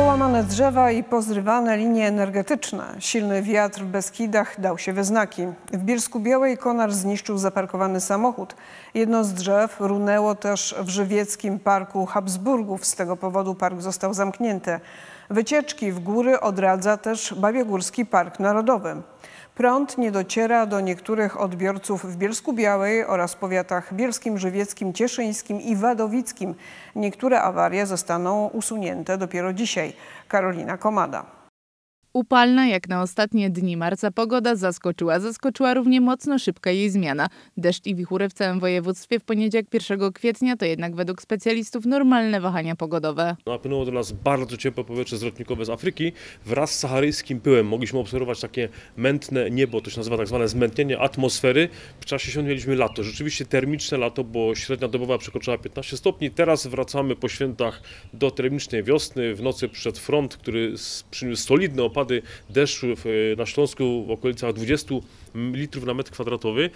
Połamane drzewa i pozrywane linie energetyczne. Silny wiatr w Beskidach dał się we znaki. W Bielsku Białej konar zniszczył zaparkowany samochód. Jedno z drzew runęło też w Żywieckim Parku Habsburgów. Z tego powodu park został zamknięty. Wycieczki w góry odradza też Babiogórski Park Narodowy. Prąd nie dociera do niektórych odbiorców w Bielsku Białej oraz powiatach bielskim, żywieckim, cieszyńskim i wadowickim. Niektóre awarie zostaną usunięte dopiero dzisiaj. Karolina Komada. Upalna jak na ostatnie dni marca pogoda zaskoczyła. Zaskoczyła równie mocno szybka jej zmiana. Deszcz i wichury w całym województwie w poniedziałek 1 kwietnia to jednak według specjalistów normalne wahania pogodowe. Napłynęło no, do nas bardzo ciepłe powietrze zwrotnikowe z Afryki. Wraz z saharyjskim pyłem mogliśmy obserwować takie mętne niebo, to się nazywa tak zwane zmętnienie atmosfery. W czasie się mieliśmy lato, rzeczywiście termiczne lato, bo średnia dobowa przekroczyła 15 stopni. Teraz wracamy po świętach do termicznej wiosny. W nocy przed front, który przyniósł solidne opady opady deszczu e, na Śląsku w okolicach 20 litrów na metr kwadratowy.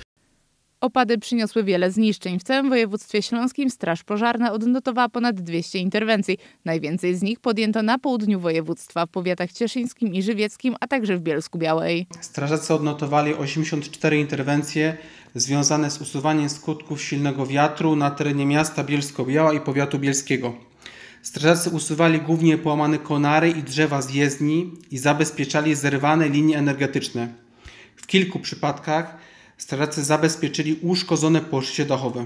Opady przyniosły wiele zniszczeń. W całym województwie śląskim Straż Pożarna odnotowała ponad 200 interwencji. Najwięcej z nich podjęto na południu województwa, w powiatach cieszyńskim i żywieckim, a także w Bielsku Białej. Strażacy odnotowali 84 interwencje związane z usuwaniem skutków silnego wiatru na terenie miasta Bielsko-Biała i powiatu bielskiego. Strażacy usuwali głównie połamane konary i drzewa z jezdni i zabezpieczali zerwane linie energetyczne. W kilku przypadkach strażacy zabezpieczyli uszkodzone poszcie dachowe.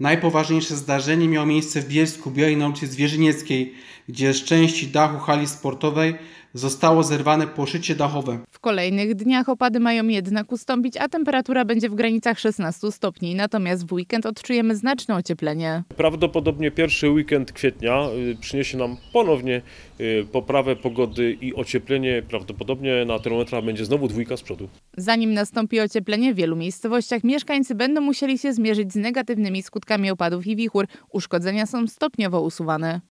Najpoważniejsze zdarzenie miało miejsce w Bielsku Białej na ulicy Zwierzynieckiej, gdzie z części dachu hali sportowej zostało zerwane poszycie dachowe. W kolejnych dniach opady mają jednak ustąpić, a temperatura będzie w granicach 16 stopni, natomiast w weekend odczujemy znaczne ocieplenie. Prawdopodobnie pierwszy weekend kwietnia y, przyniesie nam ponownie y, poprawę pogody i ocieplenie. Prawdopodobnie na termometrach będzie znowu dwójka z przodu. Zanim nastąpi ocieplenie, w wielu miejscowościach mieszkańcy będą musieli się zmierzyć z negatywnymi skutkami opadów i wichur. Uszkodzenia są stopniowo usuwane.